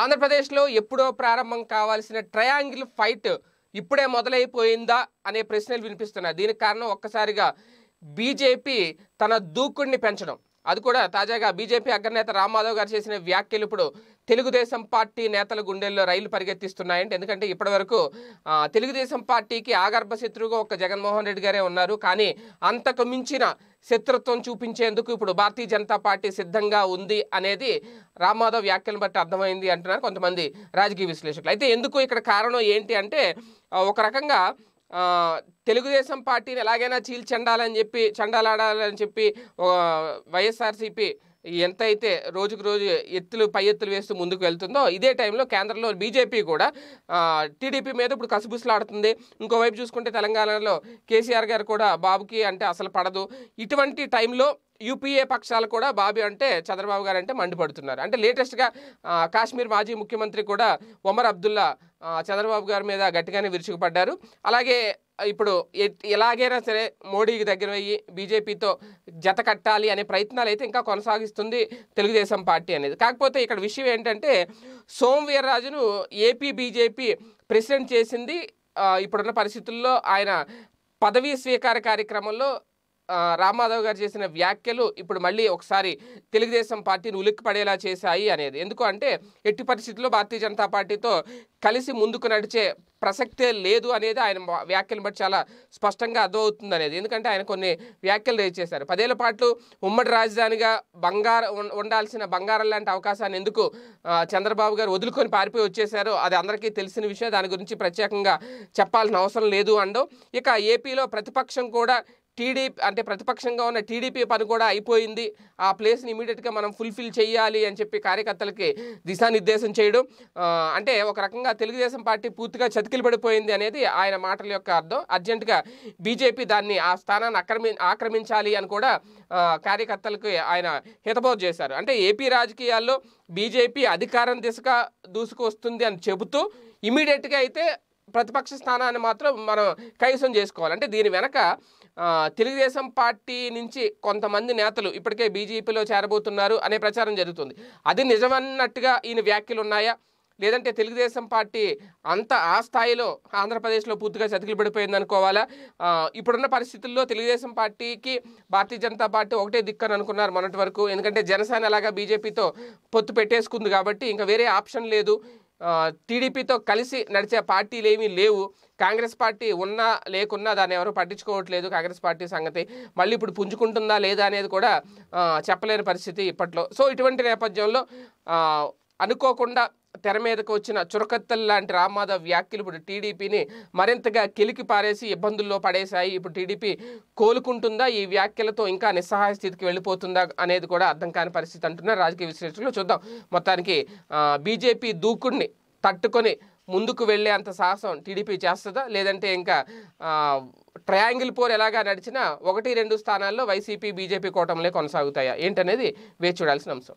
ఆంధ్రప్రదేశ్లో ఎప్పుడో ప్రారంభం కావాల్సిన ట్రయాంగిల్ ఫైట్ ఇప్పుడే మొదలైపోయిందా అనే ప్రశ్నలు వినిపిస్తున్నాయి దీనికి కారణం ఒక్కసారిగా బీజేపీ తన దూకుడిని పెంచడం అది కూడా తాజాగా బీజేపీ అగ్రనేత రామ్మాధవ్ గారు చేసిన వ్యాఖ్యలు ఇప్పుడు తెలుగుదేశం పార్టీ నేతల గుండెల్లో రైలు పరిగెత్తిస్తున్నాయంటే ఎందుకంటే ఇప్పటివరకు తెలుగుదేశం పార్టీకి ఆగర్భ శత్రువుగా ఒక జగన్మోహన్ రెడ్డి గారే ఉన్నారు కానీ అంతకు మించిన శత్రుత్వం చూపించేందుకు ఇప్పుడు భారతీయ జనతా పార్టీ సిద్ధంగా ఉంది అనేది రామ్మాధవ్ వ్యాఖ్యలను బట్టి అర్థమైంది అంటున్నారు కొంతమంది రాజకీయ విశ్లేషకులు అయితే ఎందుకు ఇక్కడ కారణం ఏంటి అంటే ఒక రకంగా తెలుగుదేశం పార్టీని ఎలాగైనా చీల్చెండాలని చెప్పి చండాలాడాలని చెప్పి వైఎస్ఆర్సీపీ ఎంతైతే రోజుకు రోజు ఎత్తులు పై ఎత్తులు వేస్తూ ముందుకు వెళ్తుందో ఇదే టైంలో కేంద్రంలో బీజేపీ కూడా టీడీపీ మీద ఇప్పుడు కసిబుసులాడుతుంది ఇంకోవైపు చూసుకుంటే తెలంగాణలో కేసీఆర్ గారు కూడా బాబుకి అంటే అసలు పడదు ఇటువంటి టైంలో యూపీఏ పక్షాలు కూడా బాబీ అంటే చంద్రబాబు గారు అంటే మండిపడుతున్నారు అంటే లేటెస్ట్గా కాశ్మీర్ మాజీ ముఖ్యమంత్రి కూడా ఒమర్ అబ్దుల్లా చంద్రబాబు గారి మీద గట్టిగానే విరుచుకుపడ్డారు అలాగే ఇప్పుడు ఎలాగైనా సరే మోడీకి దగ్గర అయ్యి బీజేపీతో జత కట్టాలి అనే ప్రయత్నాలు అయితే ఇంకా కొనసాగిస్తుంది తెలుగుదేశం పార్టీ అనేది కాకపోతే ఇక్కడ విషయం ఏంటంటే సోమవీర్రాజును ఏపీ బీజేపీ ప్రెసిడెంట్ చేసింది ఇప్పుడున్న పరిస్థితుల్లో ఆయన పదవీ స్వీకార కార్యక్రమంలో రామాధవ్ గారు చేసిన వ్యాఖ్యలు ఇప్పుడు మళ్ళీ ఒకసారి తెలుగుదేశం పార్టీని ఉలిక్కి పడేలా చేశాయి అనేది ఎందుకు అంటే ఎట్టి పరిస్థితుల్లో భారతీయ జనతా పార్టీతో కలిసి ముందుకు నడిచే ప్రసక్తే లేదు అనేది ఆయన వ్యాఖ్యలు బట్టి చాలా స్పష్టంగా అర్థమవుతుంది అనేది ఎందుకంటే ఆయన కొన్ని వ్యాఖ్యలు రేజ్ చేశారు పదేళ్ల పాటు ఉమ్మడి రాజధానిగా బంగారు ఉండాల్సిన బంగారం లాంటి అవకాశాన్ని ఎందుకు చంద్రబాబు గారు వదులుకొని పారిపోయి వచ్చేశారు అది అందరికీ తెలిసిన విషయం దాని గురించి ప్రత్యేకంగా చెప్పాల్సిన అవసరం లేదు అండం ఇక ఏపీలో ప్రతిపక్షం కూడా టీడీపీ అంటే ప్రతిపక్షంగా ఉన్న టీడీపీ పని కూడా అయిపోయింది ఆ ప్లేస్ని ఇమీడియట్గా మనం ఫుల్ఫిల్ చేయాలి అని చెప్పి కార్యకర్తలకి దిశానిర్దేశం చేయడం అంటే ఒక రకంగా తెలుగుదేశం పార్టీ పూర్తిగా పడిపోయింది అనేది ఆయన మాటల యొక్క అర్థం అర్జెంటుగా బీజేపీ దాన్ని ఆ స్థానాన్ని ఆక్రమి ఆక్రమించాలి అని కూడా కార్యకర్తలకు ఆయన హితబోధ చేశారు అంటే ఏపీ రాజకీయాల్లో బీజేపీ అధికారం దిశగా దూసుకు వస్తుంది అని చెబుతూ ఇమీడియట్గా అయితే ప్రతిపక్ష స్థానాన్ని మాత్రం మనం కైసం చేసుకోవాలి అంటే దీని వెనక తెలుగుదేశం పార్టీ నుంచి కొంతమంది నేతలు ఇప్పటికే బీజేపీలో చేరబోతున్నారు అనే ప్రచారం జరుగుతుంది అది నిజమన్నట్టుగా ఈయన వ్యాఖ్యలు ఉన్నాయా లేదంటే తెలుగుదేశం పార్టీ అంత ఆ స్థాయిలో ఆంధ్రప్రదేశ్లో పూర్తిగా పడిపోయింది అనుకోవాలా ఇప్పుడున్న పరిస్థితుల్లో తెలుగుదేశం పార్టీకి భారతీయ జనతా పార్టీ ఒకటే దిక్కని అనుకున్నారు మొన్నటి వరకు ఎందుకంటే జనసేన అలాగా బీజేపీతో పొత్తు పెట్టేసుకుంది కాబట్టి ఇంకా వేరే ఆప్షన్ లేదు టీడీపీతో కలిసి నడిచే పార్టీలు ఏమీ లేవు కాంగ్రెస్ పార్టీ ఉన్నా లేకున్నా దాన్ని ఎవరు పట్టించుకోవట్లేదు కాంగ్రెస్ పార్టీ సంగతి మళ్ళీ ఇప్పుడు పుంజుకుంటుందా లేదా అనేది కూడా చెప్పలేని పరిస్థితి ఇప్పట్లో సో ఇటువంటి నేపథ్యంలో అనుకోకుండా తెర మీదకు వచ్చిన చురకత్తల్ లాంటి రామ్మాధవ్ వ్యాఖ్యలు ఇప్పుడు టీడీపీని మరింతగా కిలికి పారేసి ఇబ్బందుల్లో పడేశాయి ఇప్పుడు టీడీపీ కోలుకుంటుందా ఈ వ్యాఖ్యలతో ఇంకా నిస్సహాయ స్థితికి వెళ్ళిపోతుందా అనేది కూడా అర్థం కాని పరిస్థితి అంటున్నారు రాజకీయ విశ్లేషకులు చూద్దాం మొత్తానికి బీజేపీ దూకుడిని తట్టుకొని ముందుకు వెళ్ళే అంత సాహసం టీడీపీ చేస్తుందా లేదంటే ఇంకా ట్రయాంగిల్ పోర్ ఎలాగా నడిచినా ఒకటి రెండు స్థానాల్లో వైసీపీ బీజేపీ కూటమిలే కొనసాగుతాయా ఏంటనేది వేచి చూడాల్సిన అంశం